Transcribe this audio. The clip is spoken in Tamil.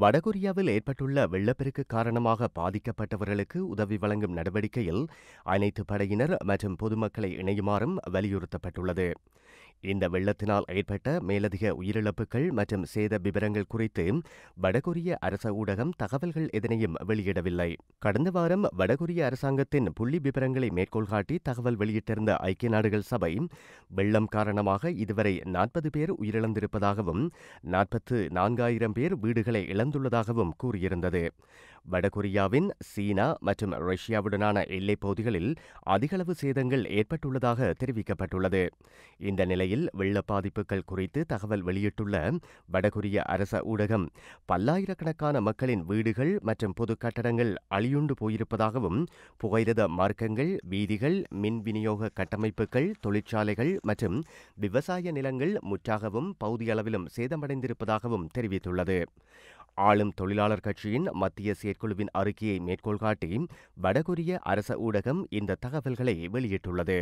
வடகொரியாவில் ஏற்பட்டுள்ள வெள்ளப்பெருக்கு காரணமாக பாதிக்கப்பட்டவர்களுக்கு உதவி வழங்கும் நடவடிக்கையில் அனைத்து படையினர் மற்றும் பொதுமக்களை இணையுமாறும் வலியுறுத்தப்பட்டுள்ளது இந்த வெள்ளத்தினால் ஏற்பட்ட மேலதிக உயிரிழப்புகள் மற்றும் சேத விவரங்கள் குறித்து வடகொரிய அரச ஊடகம் தகவல்கள் எதனையும் வெளியிடவில்லை கடந்த வாரம் வடகொரிய அரசாங்கத்தின் புள்ளி விவரங்களை மேற்கோள் காட்டி தகவல் வெளியிட்டிருந்த ஐக்கிய நாடுகள் சபை வெள்ளம் காரணமாக இதுவரை நாற்பது பேர் உயிரிழந்திருப்பதாகவும் நாற்பத்து நான்காயிரம் பேர் வீடுகளை இழந்துள்ளதாகவும் கூறியிருந்தது வடகொரியாவின் சீனா மற்றும் ரஷ்யாவுடனான எல்லைப் பகுதிகளில் அதிகளவு சேதங்கள் ஏற்பட்டுள்ளதாக தெரிவிக்கப்பட்டுள்ளது இந்த நிலையில் வெள்ள பாதிப்புகள் குறித்து தகவல் வெளியிட்டுள்ள வடகொரிய அரச ஊடகம் பல்லாயிரக்கணக்கான மக்களின் வீடுகள் மற்றும் பொது கட்டடங்கள் அழியுண்டு போயிருப்பதாகவும் புகையிரத மார்க்கங்கள் வீதிகள் மின் விநியோக கட்டமைப்புகள் தொழிற்சாலைகள் மற்றும் விவசாய நிலங்கள் முற்றாகவும் பகுதியளவிலும் சேதமடைந்திருப்பதாகவும் தெரிவித்துள்ளது ஆளும் தொழிலாளர் கட்சியின் மத்திய செயற்குழுவின் அறிக்கையை மேற்கோள்காட்டி வடகொரிய அரச ஊடகம் இந்த தகவல்களை வெளியிட்டுள்ளது